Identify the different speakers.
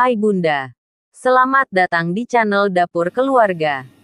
Speaker 1: Hai Bunda. Selamat datang di channel Dapur Keluarga.